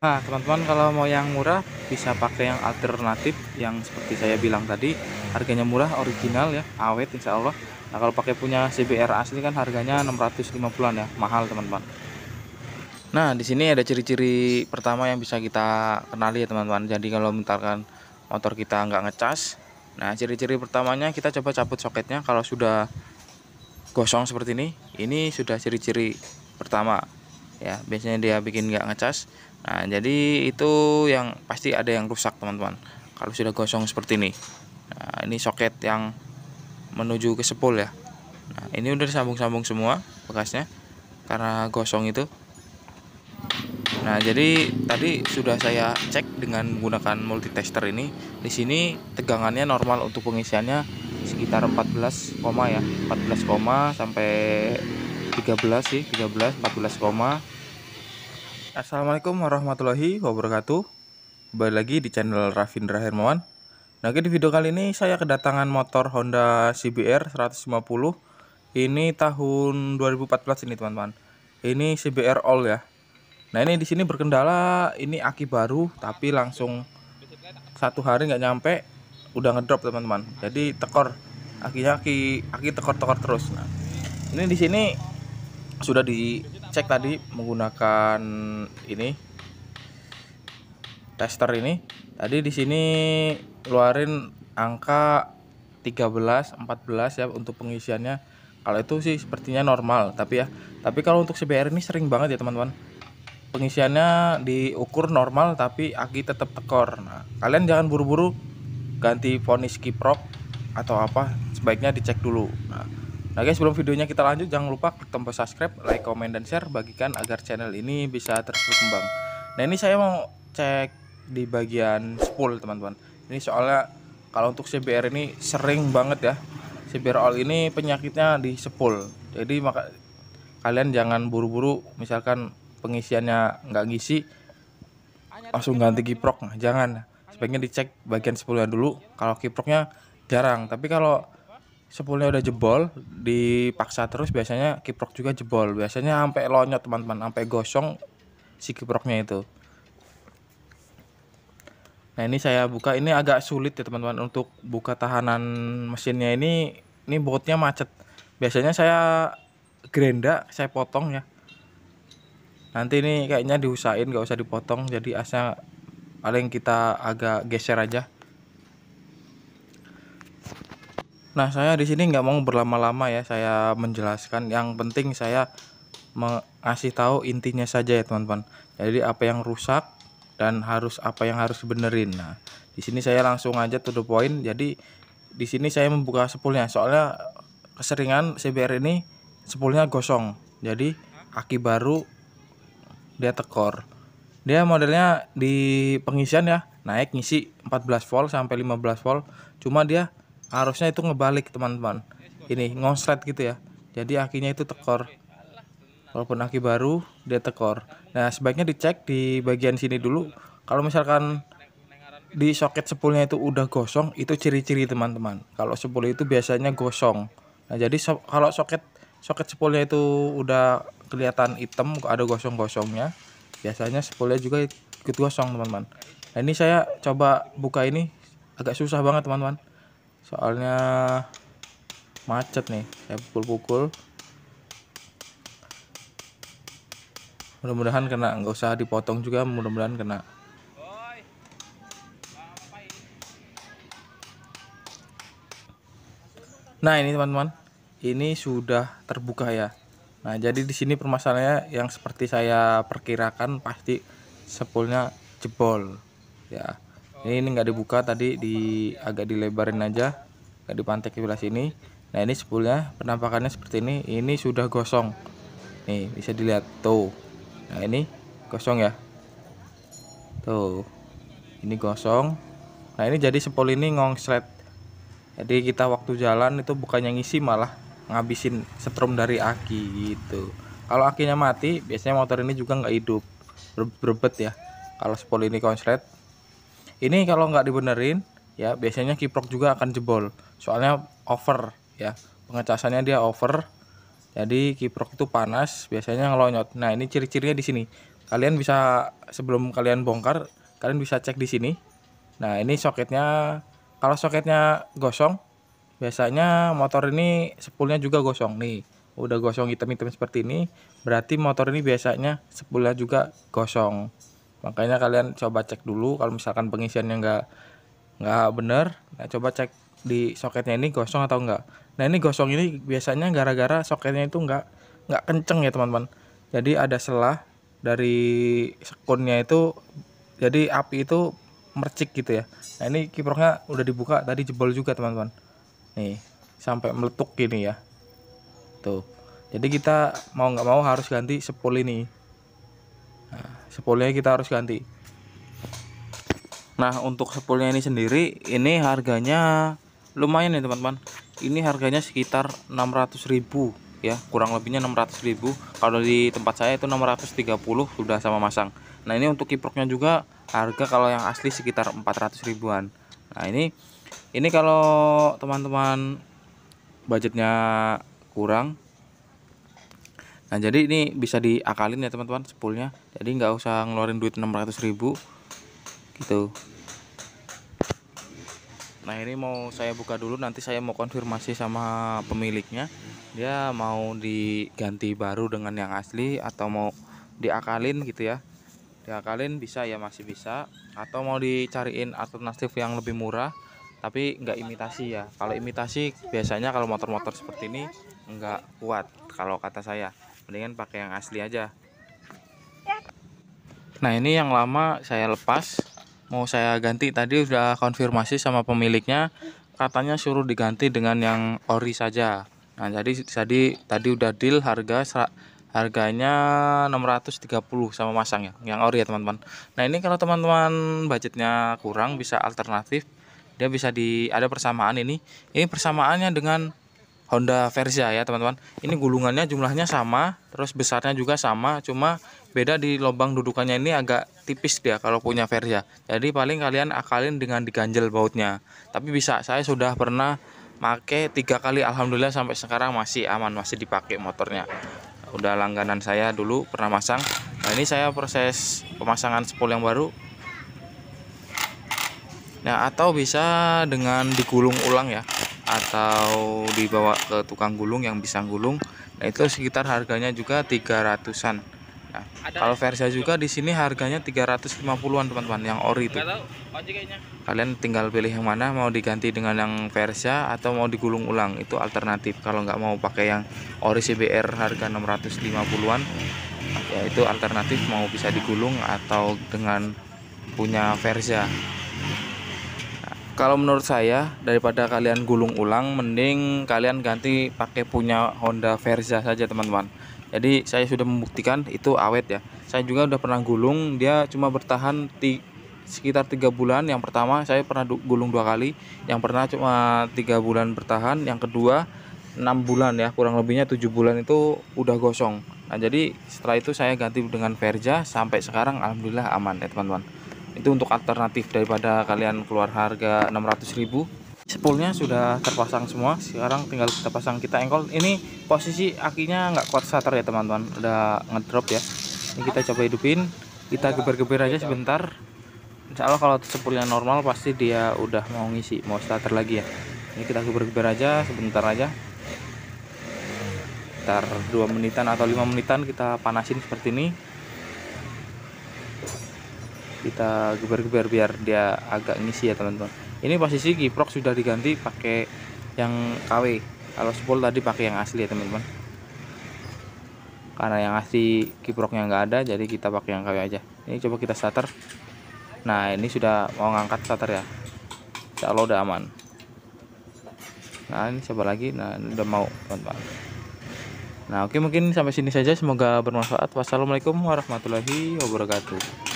Nah, teman-teman kalau mau yang murah bisa pakai yang alternatif yang seperti saya bilang tadi, harganya murah, original ya, awet insya Allah. Nah, kalau pakai punya CBR asli kan harganya 650-an ya, mahal teman-teman. Nah, di sini ada ciri-ciri pertama yang bisa kita kenali ya teman-teman. Jadi kalau misalkan motor kita nggak ngecas, nah ciri-ciri pertamanya kita coba cabut soketnya kalau sudah gosong seperti ini, ini sudah ciri-ciri pertama ya biasanya dia bikin nggak ngecas nah jadi itu yang pasti ada yang rusak teman-teman kalau sudah gosong seperti ini nah ini soket yang menuju ke sepul ya nah ini udah disambung-sambung semua bekasnya karena gosong itu Nah, jadi tadi sudah saya cek dengan menggunakan multitester ini. Di sini tegangannya normal untuk pengisiannya sekitar 14, ya. 14, sampai 13 sih 13 14 koma Assalamualaikum warahmatullahi wabarakatuh Kembali lagi di channel Rafindra Hermawan Nah di video kali ini saya kedatangan motor Honda CBR 150 Ini tahun 2014 ini teman-teman Ini CBR All ya Nah ini di sini berkendala ini aki baru tapi langsung satu hari nggak nyampe udah ngedrop teman-teman jadi tekor akinya aki aki tekor tekor terus nah ini di sini sudah dicek tadi menggunakan ini tester ini tadi di sini keluarin angka 13 14 ya untuk pengisiannya kalau itu sih sepertinya normal tapi ya tapi kalau untuk CBR ini sering banget ya teman-teman pengisiannya diukur normal tapi aki tetap tekor nah kalian jangan buru-buru ganti vonis kiprok atau apa sebaiknya dicek dulu nah Nah guys sebelum videonya kita lanjut jangan lupa klik tombol subscribe, like, komen, dan share bagikan agar channel ini bisa terus berkembang. Nah ini saya mau cek di bagian spool teman-teman. Ini soalnya kalau untuk CBR ini sering banget ya. CBR all ini penyakitnya di spool. Jadi maka kalian jangan buru-buru misalkan pengisiannya nggak ngisi langsung ganti kiprok jangan sebaiknya dicek bagian spoolnya dulu kalau kiproknya jarang tapi kalau sepulnya udah jebol dipaksa terus biasanya kiprok juga jebol biasanya sampai lonyot teman-teman sampai gosong si kiproknya itu nah ini saya buka ini agak sulit ya teman-teman untuk buka tahanan mesinnya ini ini bautnya macet biasanya saya gerenda saya potong ya nanti ini kayaknya diusahain gak usah dipotong jadi asnya paling kita agak geser aja Nah, saya di sini nggak mau berlama-lama ya. Saya menjelaskan yang penting saya mengasih tahu intinya saja ya, teman-teman. Jadi apa yang rusak dan harus apa yang harus benerin. Nah, di sini saya langsung aja to the point. Jadi di sini saya membuka sepulnya. Soalnya keseringan CBR ini sepulnya gosong. Jadi aki baru dia tekor. Dia modelnya di pengisian ya, naik ngisi 14 volt sampai 15 volt. Cuma dia arusnya itu ngebalik teman-teman ini ngonslet gitu ya jadi akinya itu tekor walaupun aki baru dia tekor nah sebaiknya dicek di bagian sini dulu kalau misalkan di soket sepulnya itu udah gosong itu ciri-ciri teman-teman kalau sepul itu biasanya gosong nah jadi so kalau soket soket sepulnya itu udah kelihatan hitam ada gosong-gosongnya biasanya sepulnya juga ikut gosong teman-teman nah ini saya coba buka ini agak susah banget teman-teman soalnya macet nih saya pukul-pukul mudah-mudahan kena nggak usah dipotong juga mudah-mudahan kena Nah ini teman-teman, ini sudah terbuka ya. Nah jadi di sini permasalahannya yang seperti saya perkirakan pasti sepulnya jebol ya. Ini ini nggak dibuka tadi di agak dilebarin aja di pantai sebelah sini nah ini sepulnya, penampakannya seperti ini ini sudah gosong nih bisa dilihat tuh nah ini gosong ya tuh ini gosong nah ini jadi sepul ini ngongslet jadi kita waktu jalan itu bukannya ngisi malah ngabisin setrum dari aki gitu kalau akinya mati biasanya motor ini juga nggak hidup berbet ya kalau sepul ini konslet ini kalau nggak dibenerin ya biasanya kiprok juga akan jebol soalnya over ya pengecasannya dia over jadi kiprok itu panas biasanya ngelonyot nah ini ciri-cirinya di sini kalian bisa sebelum kalian bongkar kalian bisa cek di sini nah ini soketnya kalau soketnya gosong biasanya motor ini sepulnya juga gosong nih udah gosong hitam-hitam seperti ini berarti motor ini biasanya sepulnya juga gosong makanya kalian coba cek dulu kalau misalkan pengisiannya nggak nggak bener nah coba cek di soketnya ini gosong atau enggak nah ini gosong ini biasanya gara-gara soketnya itu enggak enggak kenceng ya teman-teman jadi ada selah dari sekunnya itu jadi api itu mercik gitu ya nah ini kiproknya udah dibuka tadi jebol juga teman-teman nih sampai meletuk gini ya tuh jadi kita mau nggak mau harus ganti sepul ini nah, sepulnya kita harus ganti nah untuk sepulnya ini sendiri ini harganya lumayan ya teman-teman ini harganya sekitar 600.000 ya kurang lebihnya 600.000 kalau di tempat saya itu 630 sudah sama masang nah ini untuk kiproknya juga harga kalau yang asli sekitar 400 ribuan nah ini ini kalau teman-teman budgetnya kurang nah jadi ini bisa diakalin ya teman-teman sepulnya jadi nggak usah ngeluarin duit 600 ribu gitu nah ini mau saya buka dulu nanti saya mau konfirmasi sama pemiliknya dia mau diganti baru dengan yang asli atau mau diakalin gitu ya diakalin bisa ya masih bisa atau mau dicariin alternatif yang lebih murah tapi nggak imitasi ya kalau imitasi biasanya kalau motor-motor seperti ini nggak kuat kalau kata saya mendingan pakai yang asli aja nah ini yang lama saya lepas mau saya ganti tadi sudah konfirmasi sama pemiliknya katanya suruh diganti dengan yang ori saja nah jadi tadi tadi udah deal harga harganya 630 sama masang ya yang ori ya teman-teman nah ini kalau teman-teman budgetnya kurang bisa alternatif dia bisa di ada persamaan ini ini persamaannya dengan Honda Versa ya teman-teman ini gulungannya jumlahnya sama terus besarnya juga sama cuma beda di lubang dudukannya ini agak tipis dia kalau punya Versa jadi paling kalian akalin dengan diganjel bautnya tapi bisa saya sudah pernah make tiga kali Alhamdulillah sampai sekarang masih aman masih dipakai motornya udah langganan saya dulu pernah masang nah ini saya proses pemasangan spool yang baru nah atau bisa dengan digulung ulang ya atau dibawa ke tukang gulung yang bisa gulung nah, itu sekitar harganya juga 300-an nah, kalau Versa juga di sini harganya 350-an teman-teman yang ori itu kalian tinggal pilih yang mana mau diganti dengan yang Versa atau mau digulung ulang itu alternatif kalau nggak mau pakai yang ori CBR harga 650-an ya itu alternatif mau bisa digulung atau dengan punya Versa kalau menurut saya daripada kalian gulung ulang mending kalian ganti pakai punya Honda Versa saja teman-teman jadi saya sudah membuktikan itu awet ya saya juga udah pernah gulung dia cuma bertahan di sekitar tiga bulan yang pertama saya pernah gulung dua kali yang pernah cuma tiga bulan bertahan yang kedua enam bulan ya kurang lebihnya tujuh bulan itu udah gosong nah jadi setelah itu saya ganti dengan Verja sampai sekarang alhamdulillah aman ya teman-teman itu untuk alternatif daripada kalian keluar harga 600.000 spoolnya sudah terpasang semua sekarang tinggal kita pasang kita engkol ini posisi akinya nggak kuat starter ya teman-teman udah ngedrop ya ini kita coba hidupin kita geber-geber aja sebentar insya Allah kalau sepulnya normal pasti dia udah mau ngisi mau starter lagi ya ini kita geber-geber aja sebentar aja ntar 2 menitan atau 5 menitan kita panasin seperti ini kita geber-geber biar dia agak ngisi ya teman-teman ini posisi kiprok sudah diganti pakai yang KW kalau spool tadi pakai yang asli ya teman-teman karena yang asli kiproknya nggak ada jadi kita pakai yang KW aja ini coba kita starter nah ini sudah mau ngangkat starter ya kalau udah aman nah ini coba lagi nah ini udah mau teman-teman Nah, oke mungkin sampai sini saja semoga bermanfaat. Wassalamualaikum warahmatullahi wabarakatuh.